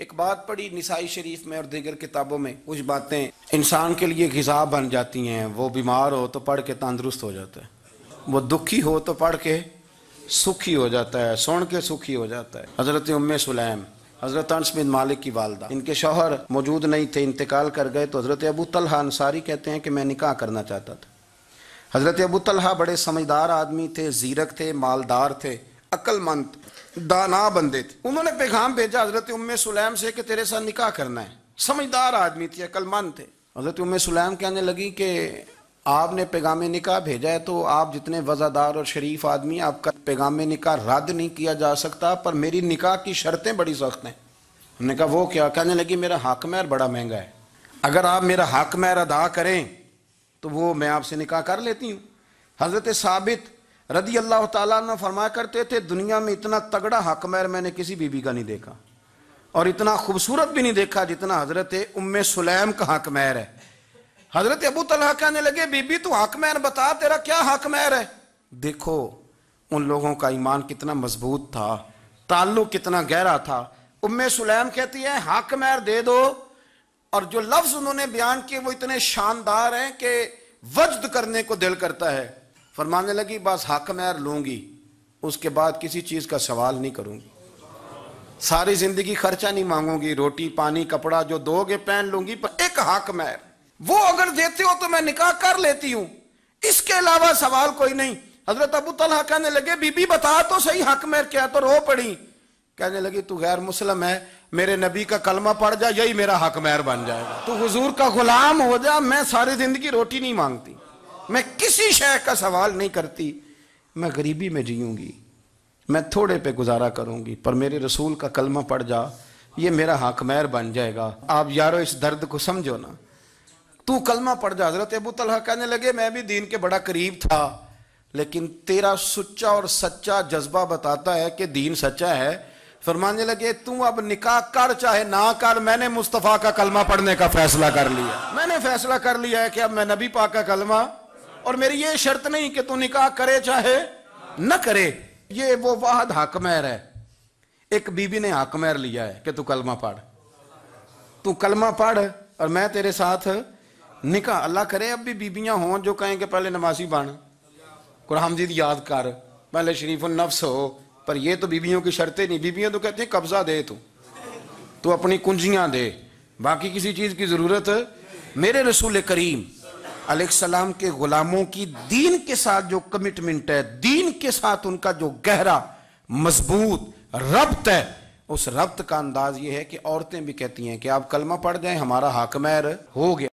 एक बात पढ़ी निसाई शरीफ में और दीगर किताबों में कुछ बातें इंसान के लिए गज़ा बन जाती हैं वो बीमार हो तो पढ़ के तंदुरुस्त हो जाता है वो दुखी हो तो पढ़ के सुखी हो जाता है सुन के सुखी हो जाता है हज़रत उम्म सुलैम हज़रत अंस बिन मालिक की वालदा इनके शौहर मौजूद नहीं थे इंतकाल कर गए तो हज़रत अबू तलहा अंसारी कहते हैं कि मैं निकाह करना चाहता था हज़रत अबू तलहा बड़े समझदार आदमी थे जीरक थे मालदार थे अक्लमंद दाना बंदे थे उन्होंने पैगाम भेजा हजरत उम्मे सुलैम से कि तेरे साथ निकाह करना है समझदार आदमी थे अकलमंद थे हजरत उम्मे सुलैम कहने लगी कि आपने पैगाम निकाह भेजा है तो आप जितने वज़ादार और शरीफ आदमी आपका पैगाम निकाह रद्द नहीं किया जा सकता पर मेरी निकाह की शर्तें बड़ी सख्त हैं उन्होंने कहा वो क्या कहने लगी मेरा हक मैर बड़ा महंगा है अगर आप मेरा हक मैर अदा करें तो वो मैं आपसे निकाह कर लेती हूँ हज़रत साबित रदी अल्लाह ताला फरमा करते थे दुनिया में इतना तगड़ा मैर मैंने किसी बीबी का नहीं देखा और इतना खूबसूरत भी नहीं देखा जितना हजरत उम्म सुलैम का मैर है हजरत अबू तला कहने लगे बीबी तू मैर बता तेरा क्या मैर है देखो उन लोगों का ईमान कितना मजबूत था ताल्लुक कितना गहरा था उम्मे सुलैम कहती है मैर दे दो और जो लफ्ज उन्होंने बयान किए वो इतने शानदार हैं कि वजद करने को दिल करता है फरमाने लगी बस हक मैर लूंगी उसके बाद किसी चीज़ का सवाल नहीं करूंगी सारी ज़िंदगी खर्चा नहीं मांगूंगी रोटी पानी कपड़ा जो दोगे पहन लूंगी पर एक हक मैर वो अगर देते हो तो मैं निकाह कर लेती हूँ इसके अलावा सवाल कोई नहीं हजरत अबू तलहा कहने लगे बीबी बता तो सही हक मैर क्या तो रो पड़ी कहने लगी तू गैर मुस्लिम है मेरे नबी का कलमा पड़ जा यही मेरा हक मैर बन जाएगा तू हजूर का गुलाम हो जा मैं सारी जिंदगी रोटी नहीं मांगती मैं किसी शय का सवाल नहीं करती मैं गरीबी में जीऊँगी मैं थोड़े पे गुजारा करूँगी पर मेरे रसूल का कलमा पड़ जा ये मेरा हाकमैर बन जाएगा आप यारो इस दर्द को समझो ना तू कलमा पड़ जा हजरत अबू तलहा कहने लगे मैं भी दीन के बड़ा करीब था लेकिन तेरा सुच्चा और सच्चा जज्बा बताता है कि दीन सच्चा है फरमाने लगे तू अब निकाह कर चाहे ना कर मैंने मुस्तफ़ा का कलमा पढ़ने का फैसला कर लिया मैंने फैसला कर लिया है कि अब मैं नबी पा का कलमा और मेरी ये शर्त नहीं कि तू निकाह करे चाहे न करे ये वो वाहद हाकमैर है एक बीबी ने हाकमैर लिया है कि तू कलमा पढ़ तू कलमा पढ़ और मैं तेरे साथ निकाह अल्लाह करे अब भी बीबियां हों जो कहेंगे पहले नमाजी बन कुरान याद कर पहले शरीफ नफ्स हो पर ये तो बीबियों की शर्तें नहीं बीबियां तो कहती हैं कब्जा दे तू तू अपनी कुंजियां दे बाकी किसी चीज की जरूरत मेरे रसूल करीम सलाम के गुलामों की दीन के साथ जो कमिटमेंट है दीन के साथ उनका जो गहरा मजबूत रब्त है उस रब्त का अंदाज ये है कि औरतें भी कहती हैं कि आप कलमा पढ़ जाए हमारा हाकमैर हो गया